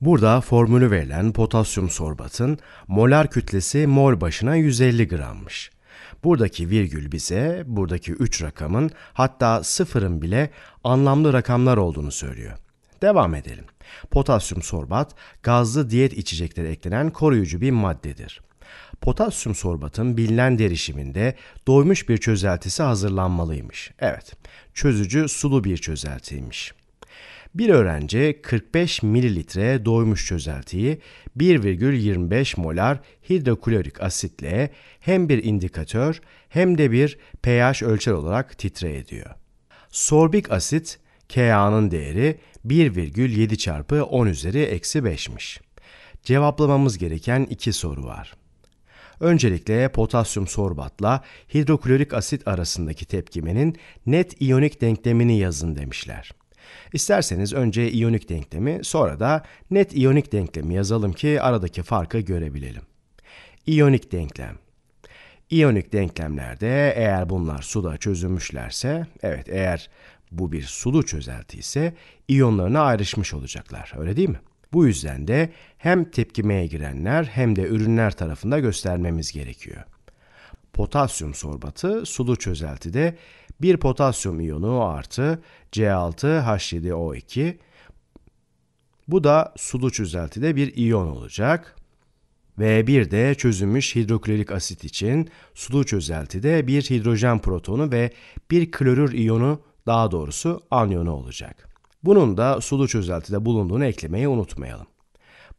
Burada formülü verilen potasyum sorbatın molar kütlesi mol başına 150 grammış. Buradaki virgül bize buradaki 3 rakamın hatta sıfırın bile anlamlı rakamlar olduğunu söylüyor. Devam edelim. Potasyum sorbat gazlı diyet içeceklere eklenen koruyucu bir maddedir. Potasyum sorbatın bilinen derişiminde doymuş bir çözeltisi hazırlanmalıymış. Evet, çözücü sulu bir çözeltiymiş. Bir öğrenci 45 mililitre doymuş çözeltiyi 1,25 molar hidroklorik asitle hem bir indikatör hem de bir pH ölçer olarak titre ediyor. Sorbik asit KA'nın değeri 1,7 çarpı 10 üzeri eksi 5'miş. Cevaplamamız gereken iki soru var. Öncelikle potasyum sorbatla hidroklorik asit arasındaki tepkimenin net iyonik denklemini yazın demişler. İsterseniz önce iyonik denklemi sonra da net iyonik denklemi yazalım ki aradaki farkı görebilelim. İyonik denklem. İyonik denklemlerde eğer bunlar suda çözülmüşlerse, evet eğer bu bir sulu çözelti ise iyonlarına ayrışmış olacaklar, öyle değil mi? Bu yüzden de hem tepkimeye girenler hem de ürünler tarafında göstermemiz gerekiyor. Potasyum sorbatı sulu çözeltide bir potasyum iyonu artı C6H7O2. Bu da sulu çözeltide bir iyon olacak. Ve bir de çözülmüş hidroklorik asit için sulu çözeltide bir hidrojen protonu ve bir klorür iyonu daha doğrusu anyonu olacak. Bunun da sulu çözeltide bulunduğunu eklemeyi unutmayalım.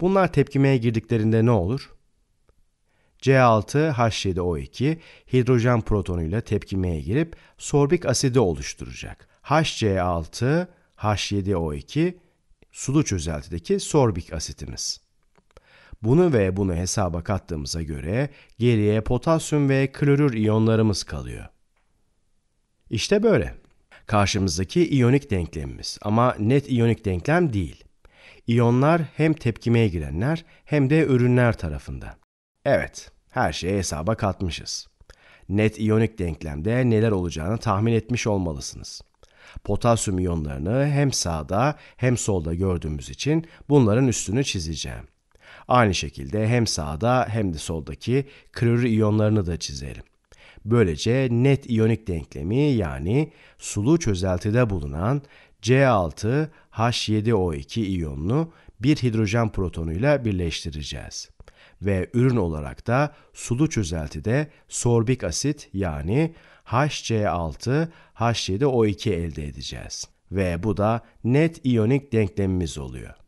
Bunlar tepkimeye girdiklerinde ne olur? C6H7O2 hidrojen protonuyla tepkimeye girip sorbik asidi oluşturacak. HC6H7O2 sulu çözeltideki sorbik asitimiz. Bunu ve bunu hesaba kattığımıza göre geriye potasyum ve klorür iyonlarımız kalıyor. İşte böyle. Karşımızdaki iyonik denklemimiz ama net iyonik denklem değil. İyonlar hem tepkimeye girenler hem de ürünler tarafında. Evet, her şeyi hesaba katmışız. Net iyonik denklemde neler olacağını tahmin etmiş olmalısınız. Potasyum iyonlarını hem sağda hem solda gördüğümüz için bunların üstünü çizeceğim. Aynı şekilde hem sağda hem de soldaki klor iyonlarını da çizelim. Böylece net iyonik denklemi yani sulu çözeltide bulunan C6H7O2 iyonunu bir hidrojen protonuyla birleştireceğiz ve ürün olarak da sulu çözeltide sorbik asit yani HC6, H7O2 elde edeceğiz. Ve bu da net iyonik denklemimiz oluyor.